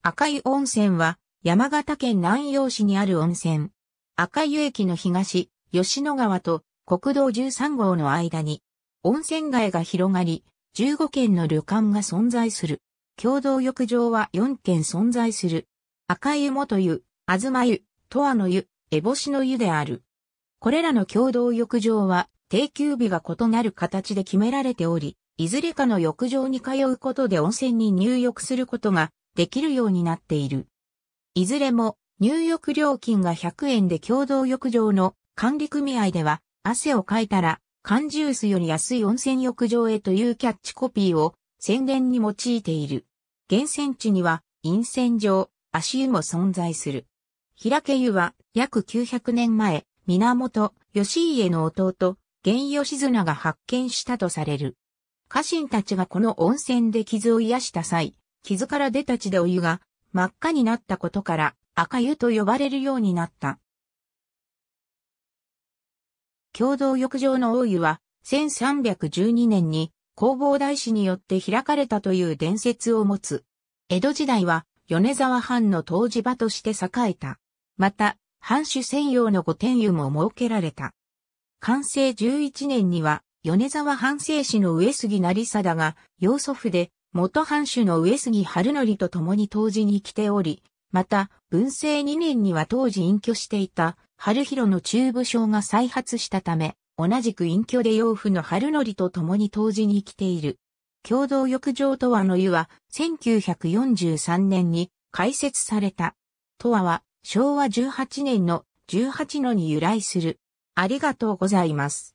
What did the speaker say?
赤湯温泉は山形県南陽市にある温泉。赤湯駅の東、吉野川と国道13号の間に温泉街が広がり、15軒の旅館が存在する。共同浴場は4軒存在する。赤湯元湯、あずま湯、とわの湯、えぼしの湯である。これらの共同浴場は定休日が異なる形で決められており、いずれかの浴場に通うことで温泉に入浴することができるようになっている。いずれも入浴料金が100円で共同浴場の管理組合では汗をかいたら缶ジュースより安い温泉浴場へというキャッチコピーを宣伝に用いている。源泉地には陰泉場、足湯も存在する。平家湯は約900年前、源義家の弟、源義綱が発見したとされる。家臣たちがこの温泉で傷を癒した際、傷から出た血でお湯が真っ赤になったことから赤湯と呼ばれるようになった。共同浴場の大湯は1312年に工房大師によって開かれたという伝説を持つ。江戸時代は米沢藩の湯治場として栄えた。また、藩主専用の御殿湯も設けられた。完成11年には、米沢藩政史の上杉成貞が、要祖父で、元藩主の上杉春則と共に当時に来ており、また、文政2年には当時隠居していた、春広の中部省が再発したため、同じく隠居で養父の春則と共に当時に来ている。共同浴場とはの湯は、1943年に開設された。とはは、昭和18年の18のに由来する。ありがとうございます。